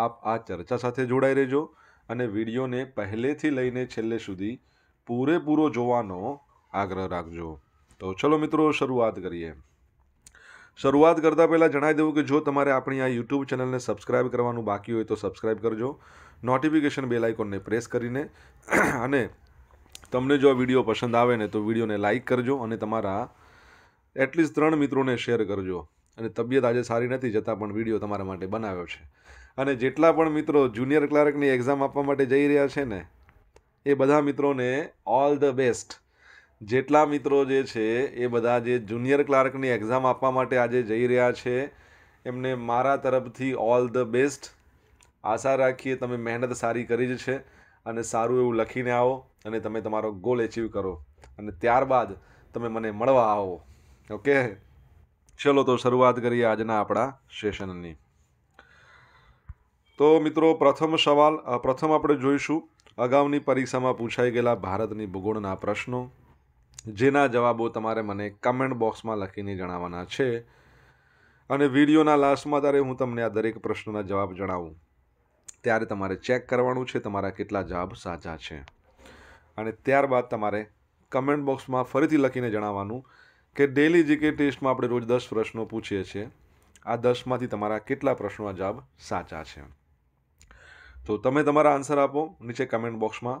આપ આ ચર્ચા સાથે જોડાઈ રહેજો અને વિડીયોને પહેલેથી લઈને છેલ્લે સુધી પૂરેપૂરો જોવાનો આગ્રહ રાખજો તો ચલો મિત્રો શરૂઆત કરીએ શરૂઆત કરતાં પહેલાં જણાવી દઉં કે જો તમારે આપણી આ યુટ્યુબ ચેનલને સબસ્ક્રાઇબ કરવાનું બાકી હોય તો સબસ્ક્રાઇબ કરજો નોટિફિકેશન બેલ આઇકોનને પ્રેસ કરીને અને તમને જો આ વિડીયો પસંદ આવે ને તો વિડીયોને લાઇક કરજો અને તમારા એટલીસ્ટ ત્રણ મિત્રોને શેર કરજો અને તબિયત આજે સારી નથી જતાં પણ વિડીયો તમારા માટે બનાવ્યો છે અને જેટલા પણ મિત્રો જુનિયર ક્લાર્કની એક્ઝામ આપવા માટે જઈ રહ્યા છે ને એ બધા મિત્રોને ઓલ ધ બેસ્ટ જેટલા મિત્રો જે છે એ બધા જે જુનિયર ક્લાર્કની એક્ઝામ આપવા માટે આજે જઈ રહ્યા છે એમને મારા તરફથી ઓલ ધ બેસ્ટ આશા રાખીએ તમે મહેનત સારી કરી જ છે અને સારું એવું લખીને આવો અને તમે તમારો ગોલ એચીવ કરો અને ત્યારબાદ તમે મને મળવા આવો ઓકે ચલો તો શરૂઆત કરીએ આજના આપણા સેશનની તો મિત્રો પ્રથમ સવાલ પ્રથમ આપણે જોઈશું અગાઉની પરીક્ષામાં પૂછાઈ ગયેલા ભારતની ભૂગોળના પ્રશ્નો જેના જવાબો તમારે મને કમેન્ટ બોક્સમાં લખીને જણાવવાના છે અને વિડીયોના લાસ્ટમાં ત્યારે હું તમને આ દરેક પ્રશ્નોના જવાબ જણાવું ત્યારે તમારે ચેક કરવાનું છે તમારા કેટલા જવાબ સાચા છે અને ત્યારબાદ તમારે કમેન્ટ બોક્સમાં ફરીથી લખીને જણાવવાનું કે ડેલી જીકે ટેસ્ટમાં આપણે રોજ દસ પ્રશ્નો પૂછીએ છીએ આ દસમાંથી તમારા કેટલા પ્રશ્નોના જવાબ સાચા છે તો તમે તમારા આન્સર આપો નીચે કમેન્ટ બોક્સમાં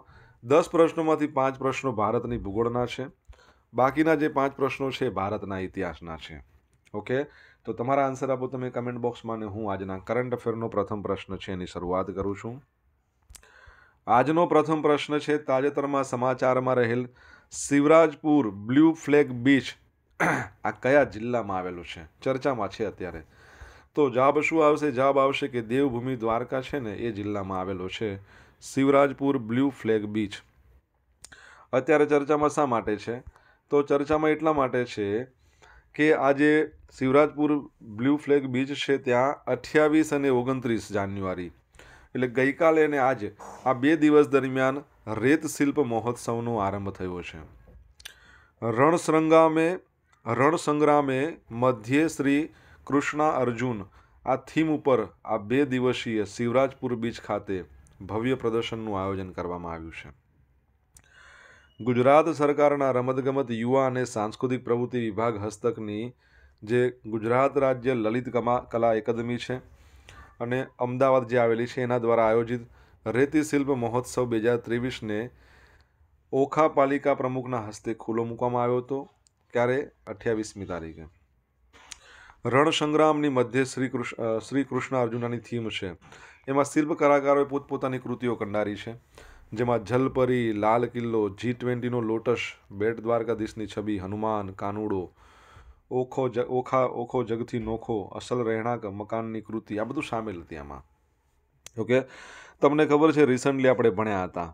દસ પ્રશ્નોમાંથી પાંચ પ્રશ્નો ભારતની ભૂગોળના છે બાકીના જે પાંચ પ્રશ્નો છે ભારતના ઇતિહાસના છે ઓકે તો તમારા આન્સર આપો તમે કમેન્ટ બોક્સમાં અને હું આજના કરંટ અફેરનો પ્રથમ પ્રશ્ન છે એની શરૂઆત કરું છું આજનો પ્રથમ પ્રશ્ન છે તાજેતરમાં સમાચારમાં રહેલ શિવરાજપુર બ્લુ ફ્લેગ બીચ આ કયા જિલ્લામાં આવેલું છે ચર્ચામાં છે અત્યારે તો જાબ શું આવશે જાબ આવશે કે દેવભૂમિ દ્વારકા છે ને એ જિલ્લામાં આવેલો છે શિવરાજપુર બ્લુ ફ્લેગ બીચ અત્યારે ચર્ચામાં શા માટે છે તો ચર્ચામાં એટલા માટે છે કે આજે શિવરાજપુર બ્લુ ફ્લેગ બીચ છે ત્યાં અઠ્યાવીસ અને ઓગણત્રીસ જાન્યુઆરી એટલે ગઈકાલે અને આજે આ બે દિવસ દરમિયાન રેત શિલ્પ મહોત્સવનો આરંભ થયો છે રણસંગ્રામે રણસંગ્રામે મધ્યે શ્રી કૃષ્ણ અર્જુન આ થીમ ઉપર આ બે દિવસીય શિવરાજપુર બીચ ખાતે ભવ્ય પ્રદર્શનનું આયોજન કરવામાં આવ્યું છે ગુજરાત સરકારના રમતગમત યુવા અને સાંસ્કૃતિક પ્રવૃત્તિ વિભાગ હસ્તકની જે ગુજરાત રાજ્ય લલિત કમા કલા એકાદમી છે અને અમદાવાદ જે આવેલી છે એના દ્વારા આયોજિત રેતી શિલ્પ મહોત્સવ બે હજાર ત્રેવીસને ઓખા પાલિકા પ્રમુખના હસ્તે ખુલ્લો મૂકવામાં આવ્યો હતો ક્યારે અઠ્યાવીસમી તારીખે રણસંગ્રામની મધ્ય શ્રી કૃષ્ણ શ્રી કૃષ્ણ અર્જુનાની થીમ છે એમાં શિલ્પ કલાકારોએ પોતપોતાની કૃતિઓ કંડારી છે જેમાં જલપરી લાલ કિલ્લો જી ટ્વેન્ટીનો લોટસ બેટ દ્વારકાધીશની છબી હનુમાન કાનુડો ઓખો જ ઓખા ઓખો જગથી નોખો અસલ રહેણાંક મકાનની કૃતિ આ બધું સામેલ હતી આમાં ઓકે તમને ખબર છે રિસન્ટલી આપણે ભણ્યા હતા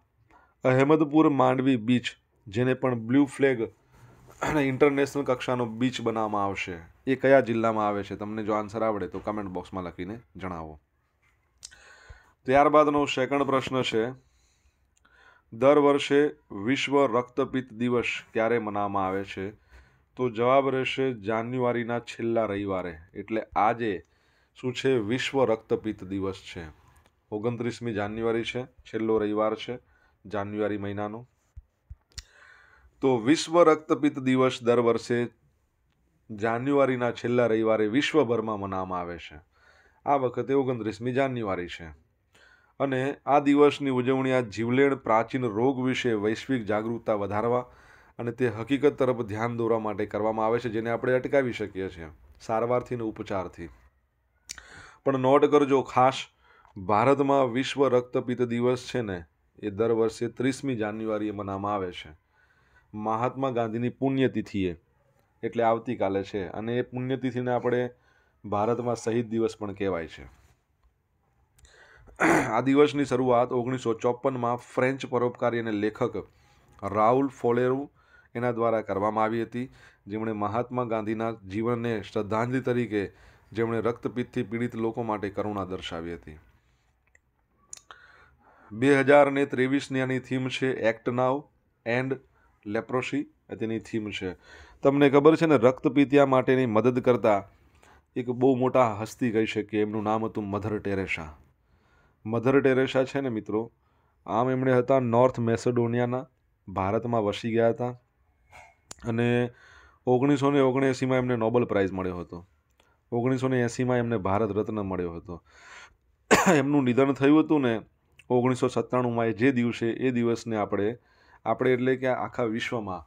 અહેમદપુર માંડવી બીચ જેને પણ બ્લુ ફ્લેગ અને ઇન્ટરનેશનલ કક્ષાનો બીચ બનાવવામાં આવશે એ કયા જિલ્લામાં આવે છે તમને જો આન્સર આવડે તો કમેન્ટ બોક્સમાં લખીને જણાવો ત્યારબાદનો સેકન્ડ પ્રશ્ન છે દર વર્ષે વિશ્વ રક્તપિત્ત દિવસ ક્યારે મનાવવામાં આવે છે તો જવાબ રહેશે જાન્યુઆરીના છેલ્લા રવિવારે એટલે આજે શું છે વિશ્વ રક્તપિત્ત દિવસ છે ઓગણત્રીસમી જાન્યુઆરી છે છેલ્લો રવિવાર છે જાન્યુઆરી મહિનાનો તો વિશ્વ રક્તપિત્ત દિવસ દર વર્ષે જાન્યુઆરીના છેલ્લા રવિવારે વિશ્વભરમાં મનાવવામાં આવે છે આ વખતે ઓગણત્રીસમી જાન્યુઆરી છે અને આ દિવસની ઉજવણી આ જીવલેણ પ્રાચીન રોગ વિશે વૈશ્વિક જાગૃતતા વધારવા અને તે હકીકત તરફ ધ્યાન દોરવા માટે કરવામાં આવે છે જેને આપણે અટકાવી શકીએ છીએ સારવારથી ને ઉપચારથી પણ નોટ કરજો ખાસ ભારતમાં વિશ્વ રક્તપિત્ત દિવસ છે ને એ દર વર્ષે ત્રીસમી જાન્યુઆરીએ મનાવવામાં આવે છે મહાત્મા ગાંધીની પુણ્યતિથિએ એટલે આવતીકાલે છે અને એ પુણ્યતિથિને આપણે ભારતમાં શહીદ દિવસ પણ કહેવાય છે આ દિવસની શરૂઆત ઓગણીસો ચોપનમાં ફ્રેન્ચ પરોપકારી અને લેખક રાહુલ ફોલેરુ એના દ્વારા કરવામાં આવી હતી જેમણે મહાત્મા ગાંધીના જીવનને શ્રદ્ધાંજલિ તરીકે જેમણે રક્તપિત્તથી પીડિત લોકો માટે કરુણા દર્શાવી હતી બે હજાર ને ત્રેવીસની આની થીમ છે એક્ટ નાવ એન્ડ લેપ્રોસી તેની થીમ છે તમને ખબર છે ને રક્તપીતિયા માટેની મદદ કરતા એક બહુ મોટા હસ્તી કહી શકીએ એમનું નામ હતું મધર ટેરેસા મધર ટેરેસા છે ને મિત્રો આમ એમણે હતા નોર્થ મેસેડોનિયાના ભારતમાં વસી ગયા હતા અને ઓગણીસો ને ઓગણએંસીમાં એમને નોબલ પ્રાઇઝ મળ્યો હતો ઓગણીસો ને એંસીમાં એમને ભારત રત્ન મળ્યો હતો એમનું નિધન થયું હતું ને ઓગણીસો સત્તાણુંમાં એ જે દિવસે એ દિવસને આપણે આપણે એટલે કે આખા વિશ્વમાં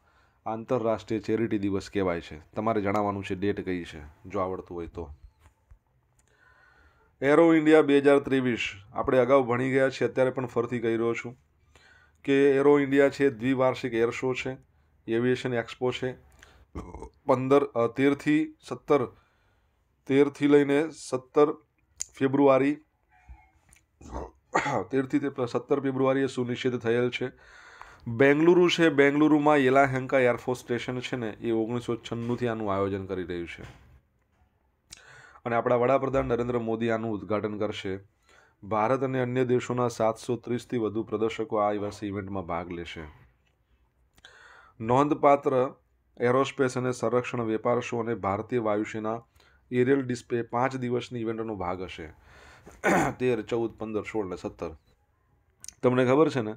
આંતરરાષ્ટ્રીય ચેરિટી દિવસ કહેવાય છે તમારે જણાવવાનું છે ડેટ કઈ છે જો આવડતું હોય તો એરો ઇન્ડિયા બે હજાર ત્રેવીસ આપણે અગાઉ ભણી ગયા છીએ અત્યારે પણ ફરતી કહી રહ્યો છું કે એરો ઇન્ડિયા છે દ્વિવાર્ષિક એર શો છે એવિએશન એક્સપો છે પંદર તેરથી સત્તર તેરથી લઈને સત્તર ફેબ્રુઆરી તેરથી સત્તર ફેબ્રુઆરીએ સુનિશ્ચિત થયેલ છે બેંગલુરુ છે બેંગલુરુમાં યેલાહેંકા એરફોર્સ સ્ટેશન છે ને એ ઓગણીસો છન્નુંથી આનું આયોજન કરી રહ્યું છે અને આપણા વડાપ્રધાન નરેન્દ્ર મોદી આનું ઉદ્ઘાટન કરશે ભારત અને અન્ય દેશોના સાતસો ત્રીસથી વધુ પ્રદર્શકો આ દિવસ ઇવેન્ટમાં ભાગ લેશે નોંધપાત્ર એરોસ્પેસ અને સંરક્ષણ વેપાર શો અને ભારતીય વાયુસેના એરિયલ ડિસ્પ્લે પાંચ દિવસની ઇવેન્ટનો ભાગ હશે તેર ચૌદ પંદર સોળ ને સત્તર તમને ખબર છે ને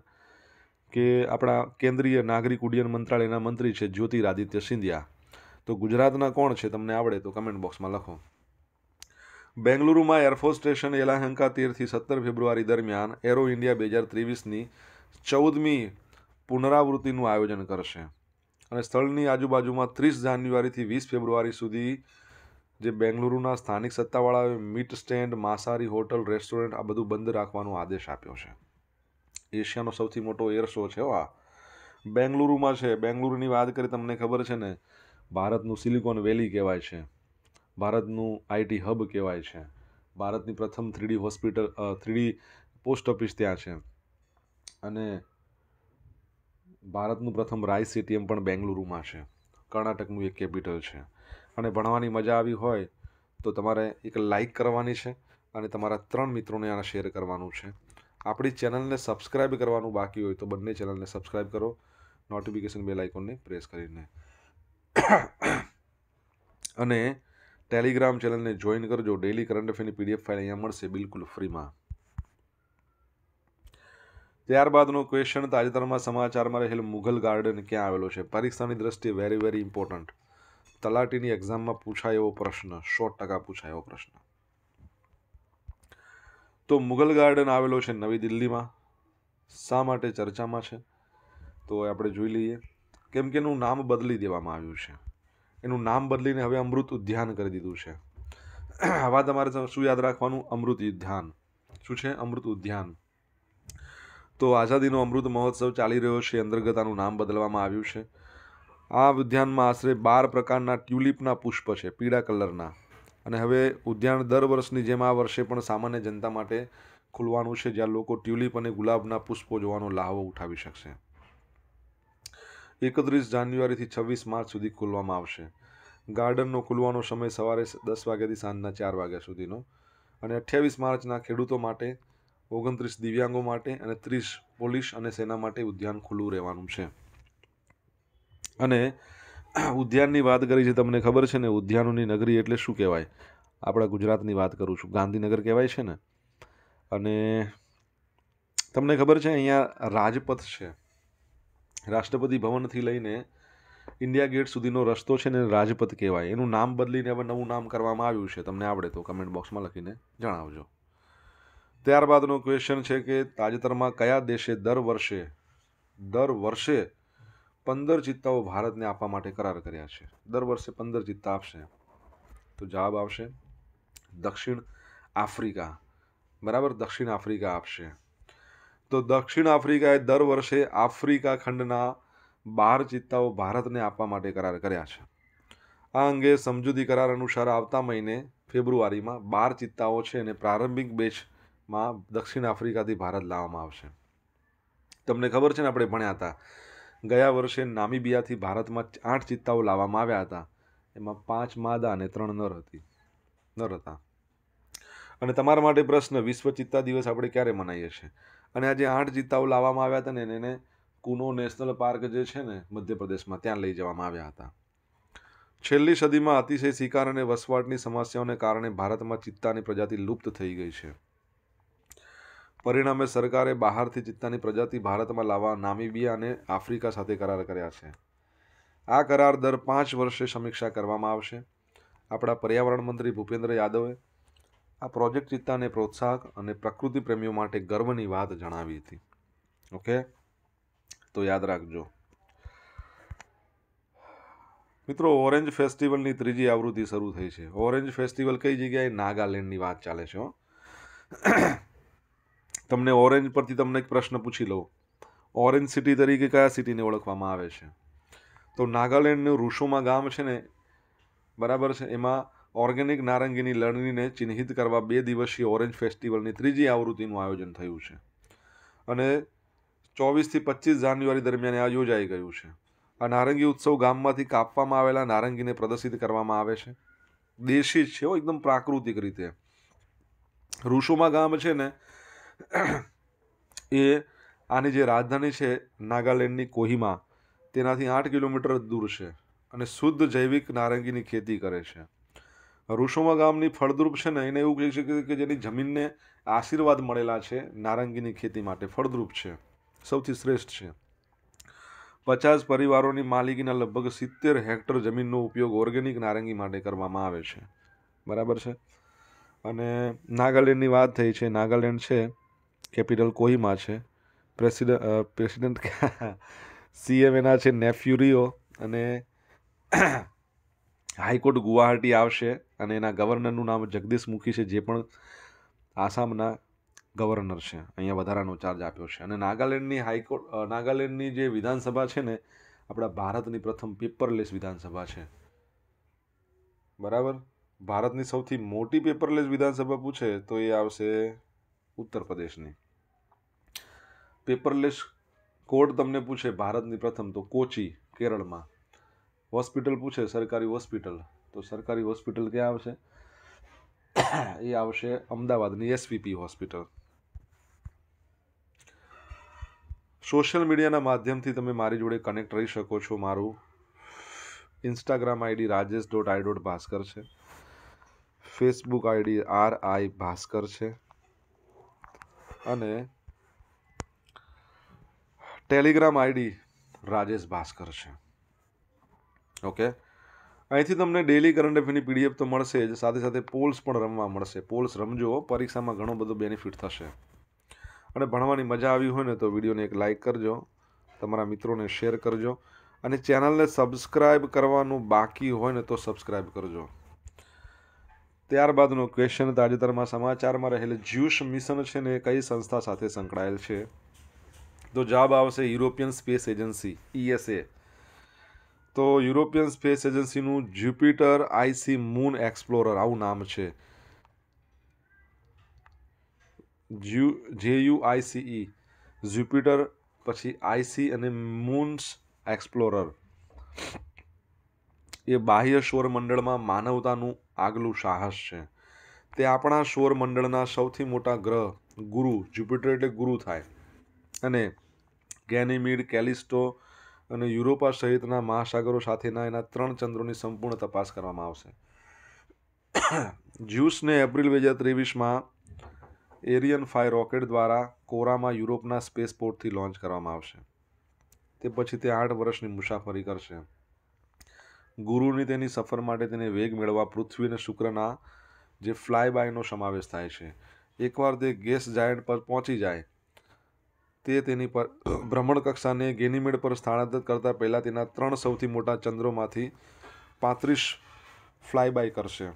કે આપણા કેન્દ્રીય નાગરિક ઉડ્ડયન મંત્રાલયના મંત્રી છે જ્યોતિરાદિત્ય સિંધિયા તો ગુજરાતના કોણ છે તમને આવડે તો કમેન્ટ બોક્સમાં લખો બેંગલુરુમાં એરફોર્સ સ્ટેશન યલાહંકા તેરથી સત્તર ફેબ્રુઆરી દરમિયાન એરો ઇન્ડિયા બે હજાર ત્રેવીસની ચૌદમી પુનરાવૃત્તિનું આયોજન કરશે અને સ્થળની આજુબાજુમાં ત્રીસ જાન્યુઆરીથી વીસ ફેબ્રુઆરી સુધી જે બેંગલુરુના સ્થાનિક સત્તાવાળાઓએ મીટ સ્ટેન્ડ માંસાહારી હોટલ રેસ્ટોરન્ટ આ બધું બંધ રાખવાનો આદેશ આપ્યો છે એશિયાનો સૌથી મોટો એર શો છે આ બેંગલુરુમાં છે બેંગલુરુની વાત કરી તમને ખબર છે ને ભારતનું સિલિકોન વેલી કહેવાય છે ભારતનું આઈટી હબ કહેવાય છે ભારતની પ્રથમ three D hospital three D post office ત્યાં છે અને ભારતનું પ્રથમ રાઇસ એટીએમ પણ બેંગલુરુમાં છે કર્ણાટકનું એક કેપિટલ છે અને ભણવાની મજા આવી હોય તો તમારે એક લાઈક કરવાની છે અને તમારા ત્રણ મિત્રોને આને શેર કરવાનું છે આપણી ચેનલને સબસ્ક્રાઇબ કરવાનું બાકી હોય તો બંને ચેનલને સબસ્ક્રાઇબ કરો નોટિફિકેશન બેલ આઇકોનને પ્રેસ કરીને અને ટેલિગ્રામ ચેનલને જોઈન કરજો ડેલી કરંટ અફેરની પીડીએફ ફાઇલ અહીંયા મળશે બિલકુલ ફ્રીમાં ત્યારબાદનો ક્વેશ્ચન તાજેતરમાં સમાચારમાં રહેલ મુઘલ ગાર્ડન ક્યાં આવેલો છે પરીક્ષાની દ્રષ્ટિએ વેરી વેરી ઇમ્પોર્ટન્ટ તલાટીની એક્ઝામમાં પૂછાય એવો પ્રશ્ન સો ટકા પૂછાય એવો પ્રશ્ન તો મુગલ ગાર્ડન આવેલો છે નવી દિલ્હીમાં શા માટે ચર્ચામાં છે તો આપણે જોઈ લઈએ કેમ કે એનું નામ બદલી દેવામાં આવ્યું છે એનું નામ બદલીને હવે અમૃત ઉદ્યાન કરી દીધું છે આવા તમારે શું યાદ રાખવાનું અમૃત ઉદ્યાન શું છે અમૃત ઉદ્યાન તો આઝાદીનો અમૃત મહોત્સવ ચાલી રહ્યો છે અંતર્ગત આનું નામ બદલવામાં આવ્યું છે આ ઉદ્યાનમાં આશરે બાર પ્રકારના ટ્યુલિપના પુષ્પ છે પીળા કલરના અને હવે ઉદ્યાન દર વર્ષની જેમ આ વર્ષે પણ સામાન્ય જનતા માટે ખુલવાનું છે જ્યાં લોકો ટ્યુલિપ અને ગુલાબના પુષ્પો જોવાનો લાહવો ઉઠાવી શકશે એકત્રીસ જાન્યુઆરીથી છવ્વીસ માર્ચ સુધી ખોલવામાં આવશે ગાર્ડનનો ખુલવાનો સમય સવારે દસ વાગ્યાથી સાંજના ચાર વાગ્યા સુધીનો અને અઠ્યાવીસ માર્ચના ખેડૂતો માટે ઓગણત્રીસ દિવ્યાંગો માટે અને ત્રીસ પોલીસ અને સેના માટે ઉદ્યાન ખુલ્લું રહેવાનું છે અને ઉદ્યાનની વાત કરી છે તમને ખબર છે ને ઉદ્યાનોની નગરી એટલે શું કહેવાય આપણા ગુજરાતની વાત કરું છું ગાંધીનગર કહેવાય છે ને અને તમને ખબર છે અહીંયા રાજપથ છે રાષ્ટ્રપતિ ભવનથી લઈને ઇન્ડિયા ગેટ સુધીનો રસ્તો છે ને રાજપથ કહેવાય એનું નામ બદલીને હવે નવું નામ કરવામાં આવ્યું છે તમને આવડે તો કમેન્ટ બોક્સમાં લખીને જણાવજો ત્યારબાદનો ક્વેશ્ચન છે કે તાજેતરમાં કયા દેશે દર વર્ષે દર વર્ષે પંદર જીત્તાઓ ભારતને આપવા માટે કરાર કર્યા છે દર વર્ષે પંદર જીત્તા આપશે તો જવાબ આવશે દક્ષિણ આફ્રિકા બરાબર દક્ષિણ આફ્રિકા આપશે તો દક્ષિણ આફ્રિકાએ દર વર્ષે આફ્રિકા ખંડના બાર ચિત્તાઓ ભારતને આપવા માટે કરાર કર્યા છે આ અંગે સમજૂતી કરાર અનુસાર આવતા મહિને ફેબ્રુઆરીમાં બાર ચિત્તાઓ છે અને પ્રારંભિક બેચમાં દક્ષિણ આફ્રિકાથી ભારત લાવવામાં આવશે તમને ખબર છે ને આપણે ભણ્યા હતા ગયા વર્ષે નામીબિયાથી ભારતમાં આઠ ચિત્તાઓ લાવવામાં આવ્યા હતા એમાં પાંચ માદા અને ત્રણ નર હતી નર હતા અને તમારા માટે પ્રશ્ન વિશ્વ ચિત્તા દિવસ આપણે ક્યારે મનાવીએ છીએ અને આજે આઠ ચિત્તાઓ લાવવામાં આવ્યા હતા ને એને કુનો નેશનલ પાર્ક જે છે ને મધ્યપ્રદેશમાં ત્યાં લઈ જવામાં આવ્યા હતા છેલ્લી સદીમાં અતિશય શિકાર અને વસવાટની સમસ્યાઓને કારણે ભારતમાં ચિત્તાની પ્રજાતિ લુપ્ત થઈ ગઈ છે પરિણામે સરકારે બહારથી ચિત્તાની પ્રજાતિ ભારતમાં લાવવા નામીબિયા અને આફ્રિકા સાથે કરાર કર્યા છે આ કરાર દર પાંચ વર્ષે સમીક્ષા કરવામાં આવશે આપણા પર્યાવરણ મંત્રી ભૂપેન્દ્ર યાદવે આ પ્રોજેક્ટ ચિત્તાને પ્રોત્સાહક અને પ્રકૃતિ પ્રેમીઓ માટે ગર્વની વાત જણાવી હતી ઓકે તો યાદ રાખજો મિત્રો ઓરેન્જ ફેસ્ટિવલની ત્રીજી આવૃત્તિ શરૂ થઈ છે ઓરેન્જ ફેસ્ટિવલ કઈ જગ્યાએ નાગાલેન્ડની વાત ચાલે છે તમને ઓરેન્જ પરથી તમને એક પ્રશ્ન પૂછી લઉં ઓરેન્જ સિટી તરીકે કયા સિટીને ઓળખવામાં આવે છે તો નાગાલેન્ડનું ઋષુમાં ગામ છે ને બરાબર છે એમાં ઓર્ગેનિક નારંગીની લણણીને ચિહ્નિત કરવા બે દિવસીય ઓરેન્જ ફેસ્ટિવલની ત્રીજી આવૃત્તિનું આયોજન થયું છે અને ચોવીસથી પચીસ જાન્યુઆરી દરમિયાન આ યોજાઈ ગયું છે આ નારંગી ઉત્સવ ગામમાંથી કાપવામાં આવેલા નારંગીને પ્રદર્શિત કરવામાં આવે છે દેશી જ છે એકદમ પ્રાકૃતિક રીતે ઋષુમાં ગામ છે ને એ આની જે રાજધાની છે નાગાલેન્ડની કોહિમા તેનાથી આઠ કિલોમીટર દૂર છે અને શુદ્ધ જૈવિક નારંગીની ખેતી કરે છે રૂસોમા ગામની ફળદ્રુપ છે ને એને એવું કહી શકે કે જેની જમીનને આશીર્વાદ મળેલા છે નારંગીની ખેતી માટે ફળદ્રુપ છે સૌથી શ્રેષ્ઠ છે પચાસ પરિવારોની માલિકીના લગભગ સિત્તેર હેક્ટર જમીનનો ઉપયોગ ઓર્ગેનિક નારંગી માટે કરવામાં આવે છે બરાબર છે અને નાગાલેન્ડની વાત થઈ છે નાગાલેન્ડ છે કેપિટલ કોહીમાં છે પ્રેસિડન્ટ પ્રેસિડેન્ટ સીએમ એના છે નેફ્યુરિયો અને હાઈકોર્ટ ગુવાહાટી આવશે અને એના ગવર્નરનું નામ જગદીશ મુખી છે જે પણ આસામના ગવર્નર છે અહીંયા વધારાનો ચાર્જ આપ્યો છે અને નાગાલેન્ડની હાઈકોર્ટ નાગાલેન્ડની જે વિધાનસભા છે ને આપણા ભારતની પ્રથમ પેપરલેસ વિધાનસભા છે બરાબર ભારતની સૌથી મોટી પેપરલેસ વિધાનસભા પૂછે તો એ આવશે ઉત્તર પ્રદેશની પેપરલેસ કોડ તમને પૂછે ભારતની પ્રથમ તો કોચી કેરળમાં હોસ્પિટલ પૂછે સરકારી હોસ્પિટલ તો સરકારી હોસ્પિટલ ક્યાં આવશે એ આવશે અમદાવાદની એસવીપી હોસ્પિટલ સોશિયલ મીડિયાના માધ્યમથી તમે મારી જોડે કનેક્ટ રહી શકો છો મારું Instagram ID Rajesh dot I dot Bhaskar છે Facebook ID R I Bhaskar છે અને ટેલિગ્રામ આઈડી રાજેશ ભાસ્કર છે ઓકે અહીંથી તમને ડેલી કરંટ અફેરની પીડીએફ તો મળશે જ સાથે સાથે પોલ્સ પણ રમવા મળશે પોલ્સ રમજો પરીક્ષામાં ઘણો બધો બેનિફિટ થશે અને ભણવાની મજા આવી હોય ને તો વિડીયોને એક લાઇક કરજો તમારા મિત્રોને શેર કરજો અને ચેનલને સબસ્ક્રાઈબ કરવાનું બાકી હોય ને તો સબસ્ક્રાઈબ કરજો ત્યારબાદનો ક્વેશ્ચન તાજેતરમાં સમાચારમાં રહેલ જ્યુશ મિશન છે ને કઈ સંસ્થા સાથે સંકળાયેલ છે તો જવાબ આવશે European Space Agency ESA e તો યુરોપિયન સ્પેસ એજન્સીનું જ્યુપિટર આઈસી મૂન એક્સપ્લોરર આવું નામ છે જ્યુ જે જેયુ આઈસીઈ જ્યુપિટર પછી આઈસી અને મૂન્સ એક્સપ્લોરર એ બાહ્ય સૌરમંડળમાં માનવતાનું આગલું સાહસ છે તે આપણા સૌરમંડળના સૌથી મોટા ગ્રહ ગુરુ જ્યુપિટર એટલે ગુરુ થાય અને ગેનીમીડ કેલિસ્ટો અને યુરોપા સહિતના મહાસાગરો સાથેના એના ત્રણ ચંદ્રોની સંપૂર્ણ તપાસ કરવામાં આવશે જ્યુસને એપ્રિલ બે હજાર ત્રેવીસમાં એરિયન ફાઈ રોકેટ દ્વારા કોરામાં યુરોપના સ્પેસપોર્ટથી લોન્ચ કરવામાં આવશે તે પછી તે આઠ વર્ષની મુસાફરી કરશે ગુરુની તેની સફર માટે તેને વેગ મેળવવા પૃથ્વી અને શુક્રના જે ફ્લાય બાયનો સમાવેશ થાય છે એકવાર તે ગેસ જાયન્ટ પર પહોંચી જાય તે તેની પર ભ્રમણ કક્ષાને ગેનીમેડ પર સ્થળાંતર કરતાં પહેલાં તેના ત્રણ સૌથી મોટા ચંદ્રોમાંથી પાંત્રીસ ફ્લાય બાય કરશે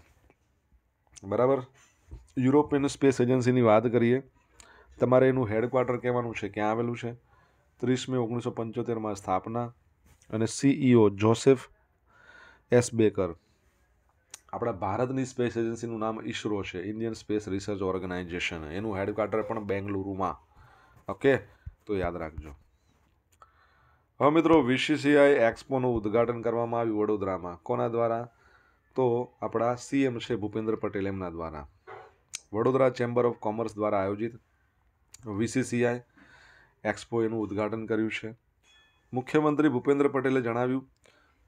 બરાબર યુરોપિયન સ્પેસ એજન્સીની વાત કરીએ તમારે એનું હેડક્વાર્ટર કહેવાનું છે ક્યાં આવેલું છે ત્રીસ મે ઓગણીસો પંચોતેરમાં સ્થાપના અને CEO Joseph e Aschbacher આપણા ભારતની સ્પેસ એજન્સીનું નામ ઇસરો છે ઇન્ડિયન સ્પેસ રિસર્ચ ઓર્ગેનાઇઝેશન એનું હેડક્વાર્ટર પણ બેંગલુરુમાં ઓકે તો યાદ રાખજો હવે મિત્રો વીસીસીઆઈ એક્સપોનું ઉદ્ઘાટન કરવામાં આવ્યું વડોદરામાં કોના દ્વારા તો આપણા સીએમ છે ભૂપેન્દ્ર પટેલ એમના દ્વારા વડોદરા ચેમ્બર ઓફ કોમર્સ દ્વારા આયોજિત વીસીસીઆઈ એક્સપો એનું ઉદ્ઘાટન કર્યું છે મુખ્યમંત્રી ભૂપેન્દ્ર પટેલે જણાવ્યું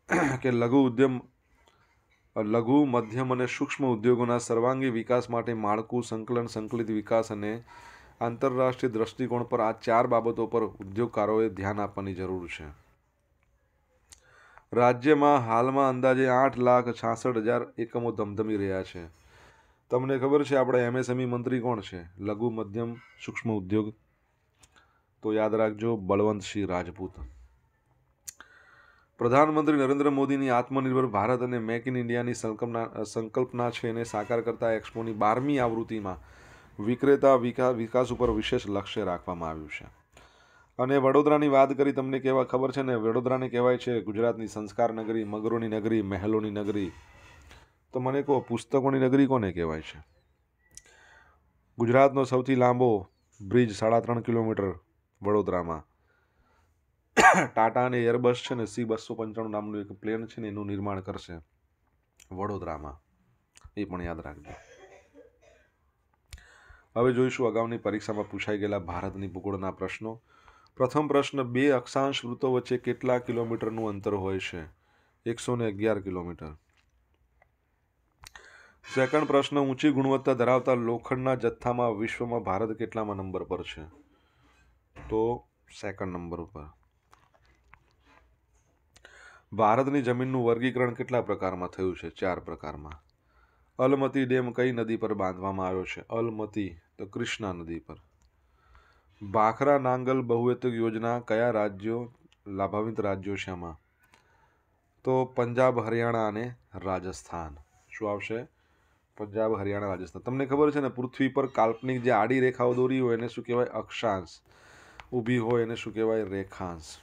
કે લઘુ ઉદ્યમ લઘુ મધ્યમ અને સૂક્ષ્મ ઉદ્યોગોના સર્વાંગી વિકાસ માટે માળખું સંકલન સંકલિત વિકાસ અને આંતરરાષ્ટ્રીય દ્રષ્ટિકોણ પર આ ચાર બાબતો પર ઉદ્યોગકારોએ ધ્યાન આપવાની જરૂર છે રાજ્યમાં હાલમાં અંદાજે આઠ લાખ છાસઠ હજાર એકમો ધમધમી રહ્યા છે તમને ખબર છે આપણે એમએસએમઈ મંત્રી કોણ છે લઘુ મધ્યમ સૂક્ષ્મ ઉદ્યોગ તો યાદ રાખજો બળવંતસિંહ રાજપૂત પ્રધાનમંત્રી નરેન્દ્ર મોદીની આત્મનિર્ભર ભારત અને મેક ઇન ઇન્ડિયાની સંકલ્પના સંકલ્પના છે એને સાકાર કરતા એક્સપોની બારમી આવૃત્તિમાં વિક્રેતા વિકાસ ઉપર વિશેષ લક્ષ્ય રાખવામાં આવ્યું છે અને વડોદરાની વાત કરી તમને કહેવા ખબર છે ને વડોદરાને કહેવાય છે ગુજરાતની સંસ્કાર નગરી મગરોની નગરી મહેલોની નગરી તો મને કહો પુસ્તકોની નગરી કોને કહેવાય છે ગુજરાતનો સૌથી લાંબો બ્રિજ સાડા ત્રણ કિલોમીટર વડોદરામાં ટાટા અને એરબસ છે ને સી બસો પંચાણું નામનું એક પ્લેન છે ને એનું નિર્માણ કરશે વડોદરામાં એ પણ યાદ રાખજો હવે જોઈશું અગાઉની પરીક્ષામાં પૂછાઈ ગયેલા ભારતની ભૂગોળના પ્રશ્નો પ્રથમ પ્રશ્ન બે અક્ષાંશ વૃત્તો વચ્ચે કેટલા કિલોમીટરનું અંતર હોય છે એકસો ને અગિયાર કિલોમીટર સેકન્ડ પ્રશ્ન ઊંચી ગુણવત્તા ધરાવતા લોખંડના જથ્થામાં વિશ્વમાં ભારત કેટલામાં નંબર પર છે તો સેકન્ડ નંબર ઉપર ભારતની જમીનનું વર્ગીકરણ કેટલા પ્રકારમાં થયું છે ચાર પ્રકારમાં અલમતી ડેમ કઈ નદી પર બાંધવામાં આવ્યો છે અલમતી તો કૃષ્ણા નદી પર ભાખરા નાંગલ બહુહેતુક યોજના કયા રાજ્યો લાભાવિત રાજ્યો છે આમાં તો પંજાબ હરિયાણા અને રાજસ્થાન શું આવશે પંજાબ હરિયાણા રાજસ્થાન તમને ખબર છે ને પૃથ્વી પર કાલ્પનિક જે આડી રેખાઓ દોરી હોય એને શું કહેવાય અક્ષાંશ ઊભી હોય એને શું કહેવાય રેખાંશ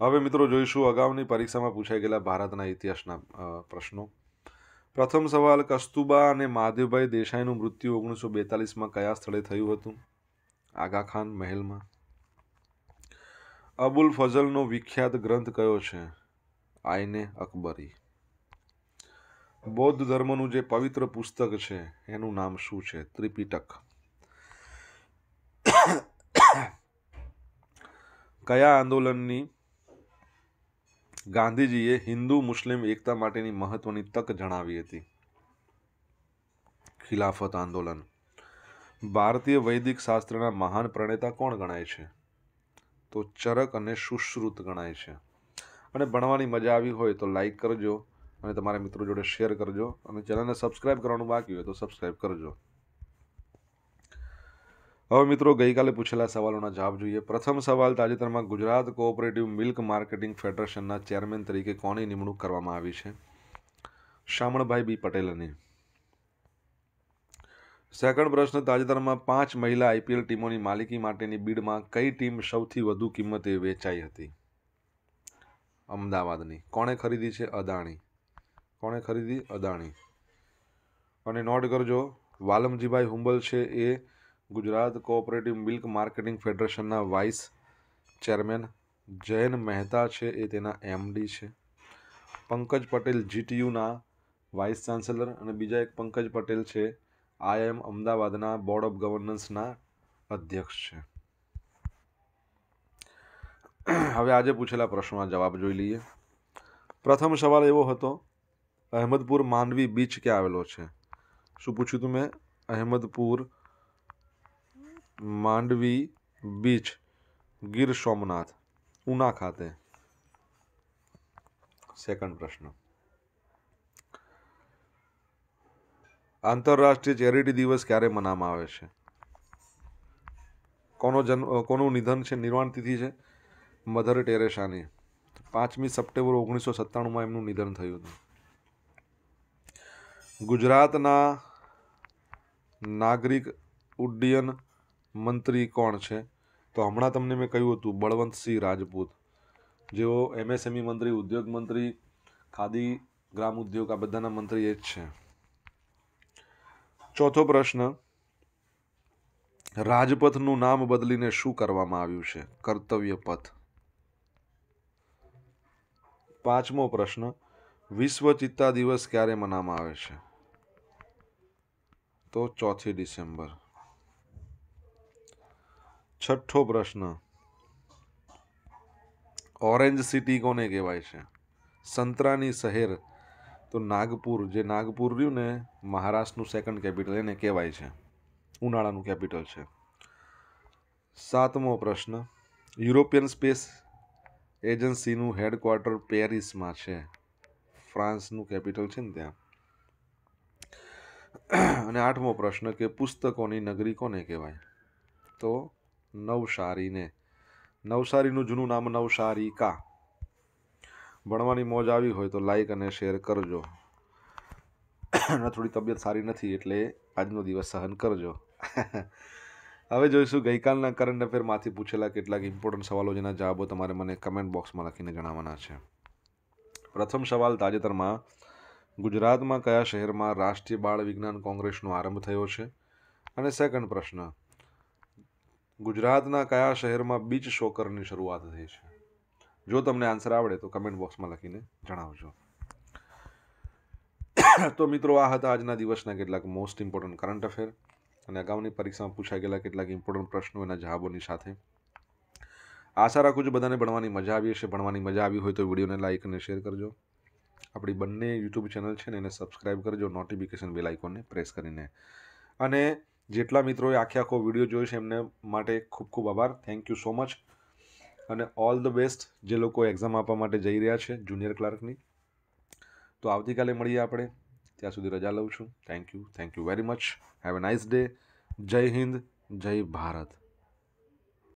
હવે મિત્રો જોઈશું અગાઉની પરીક્ષામાં પૂછાઈ ગયેલા ભારતના ઇતિહાસના પ્રશ્નો પ્રથમ સવાલ કસ્તુબા અને મહાદેવભાઈ દેસાઈનું મૃત્યુ ઓગણીસો બેતાલીસમાં કયા સ્થળે થયું હતું આગા ખાન મહેલમાં અબુલ ફઝલનો વિખ્યાત ગ્રંથ કયો છે આઈને અકબરી બૌદ્ધ ધર્મનું જે પવિત્ર પુસ્તક છે એનું નામ શું છે ત્રિપિટક કયા આંદોલનની ગાંધીજીએ હિન્દુ મુસ્લિમ એકતા માટેની મહત્ત્વની તક જણાવી હતી ખિલાફત આંદોલન ભારતીય વૈદિક શાસ્ત્રના મહાન પ્રણેતા કોણ ગણાય છે તો ચરક અને સુશ્રુત ગણાય છે અને ભણવાની મજા આવી હોય તો લાઈક કરજો અને તમારા મિત્રો જોડે શેર કરજો અને ચેનલને સબસ્ક્રાઈબ કરવાનું બાકી હોય તો સબસ્ક્રાઇબ કરજો હવે મિત્રો ગઈકાલે પૂછેલા સવાલોના જવાબ જોઈએ પ્રથમ સવાલ તાજેતરમાં ગુજરાત કોઓપરેટિવ મિલ્ક માર્કેટિંગ ફેડરેશનના ચેરમેન તરીકે કોની નિમણૂક કરવામાં આવી છે શામણભાઈ બી પટેલની સેકન્ડ પ્રશ્ન તાજેતરમાં પાંચ મહિલા આઈપીએલ ટીમોની માલિકી માટેની બીડમાં કઈ ટીમ સૌથી વધુ કિંમતે વેચાઈ હતી અમદાવાદની કોણે ખરીદી છે અદાણી કોણે ખરીદી અદાણી અને નોટ કરજો વાલમજીભાઈ હુંબલ છે એ ગુજરાત કોઓપરેટિવ મિલ્ક માર્કેટિંગ ફેડરેશનના વાઇસ ચેરમેન જૈન મહેતા છે એ તેના એમડી છે પંકજ પટેલ જીટીયુના વાઇસ ચાન્સેલર અને બીજા એક પંકજ પટેલ છે આઈએમ અમદાવાદના બોર્ડ ઓફ ગવર્નન્સના અધ્યક્ષ છે હવે આજે પૂછેલા પ્રશ્નોના જવાબ જોઈ લઈએ પ્રથમ સવાલ એવો હતો અહેમદપુર માંડવી બીચ ક્યાં આવેલો છે શું પૂછ્યું તું મેં અહેમદપુર માંડવી બીચ ગીર સોમનાથ ઉના ખાતે સેકન્ડ પ્રશ્ન આંતરરાષ્ટ્રીય ચેરિટી દિવસ ક્યારે મનાવવામાં આવે છે કોનો જન્મ કોનું નિધન છે નિર્વાણ તિથિ છે મધર ટેરેસાની પાંચમી સપ્ટેમ્બર ઓગણીસો સત્તાણુંમાં એમનું નિધન થયું હતું ગુજરાતના નાગરિક ઉડ્ડયન મંત્રી કોણ છે તો હમણાં તમને મેં કહ્યું હતું બળવંતસિંહ રાજપૂત જેઓ એમએસએમઈ મંત્રી ઉદ્યોગ મંત્રી ખાદી ગ્રામ ઉદ્યોગ આ બધાના મંત્રી એ જ છે ચોથો પ્રશ્ન રાજપથનું નામ બદલીને શું કરવામાં આવ્યું છે કર્તવ્ય પથ પાંચમો પ્રશ્ન વિશ્વ ચિત્તા દિવસ ક્યારે મનાવવામાં આવે છે તો ચોથી ડિસેમ્બર છઠ્ઠો પ્રશ્ન ઓરેન્જ સિટી કોને કહેવાય છે સંતરાની શહેર તો નાગપુર જે નાગપુર રહ્યું ને મહારાષ્ટ્રનું સેકન્ડ કેપિટલ એને કહેવાય છે ઉનાળાનું કેપિટલ છે સાતમો પ્રશ્ન યુરોપિયન સ્પેસ એજન્સીનું હેડક્વાર્ટર પેરિસમાં છે ફ્રાન્સનું કેપિટલ છે ને ત્યાં અને આઠમો પ્રશ્ન કે પુસ્તકોની નગરી કોને કહેવાય તો નવસારીને નવસારીનું જૂનું નામ નવસારિકા ભણવાની મોજ આવી હોય તો લાઈક અને શેર કરજો થોડી તબિયત સારી નથી એટલે આજનો દિવસ સહન કરજો હવે જોઈશું ગઈકાલના કરંટ અફેરમાંથી પૂછેલા કેટલાક ઇમ્પોર્ટન્ટ સવાલો જેના જવાબો તમારે મને કમેન્ટ બોક્સમાં લખીને જણાવવાના છે પ્રથમ સવાલ તાજેતરમાં ગુજરાતમાં કયા શહેરમાં રાષ્ટ્રીય બાળ વિજ્ઞાન કોંગ્રેસનો આરંભ થયો છે અને સેકન્ડ પ્રશ્ન ગુજરાતના કયા શહેરમાં બીચ સોકરની શરૂઆત થઈ છે જો તમને આન્સર આવડે તો કમેન્ટ બોક્સમાં લખીને જણાવજો તો મિત્રો આ હતા આજના દિવસના કેટલાક મોસ્ટ ઇમ્પોર્ટન્ટ કરંટ અફેર અને અગાઉની પરીક્ષામાં પૂછાઈ ગયેલા કેટલાક ઇમ્પોર્ટન્ટ પ્રશ્નો એના જવાબોની સાથે આશા રાખું છું બધાને ભણવાની મજા આવી હશે ભણવાની મજા આવી હોય તો વિડીયોને લાઇક અને શેર કરજો આપણી બંને યુટ્યુબ ચેનલ છે ને એને સબસ્ક્રાઈબ કરજો નોટિફિકેશન બેલ આઇકોનને પ્રેસ કરીને અને જેટલા મિત્રોએ આખે આખો વિડીયો જોઈશ એમને માટે ખૂબ ખૂબ આભાર થેન્ક યુ સો મચ અને ઓલ ધ બેસ્ટ જે લોકો એક્ઝામ આપવા માટે જઈ રહ્યા છે જુનિયર ક્લાર્કની તો આવતીકાલે મળીએ આપણે ત્યાં સુધી રજા લઉં છું thank you thank you very much have a nice day જય હિન્દ જય ભારત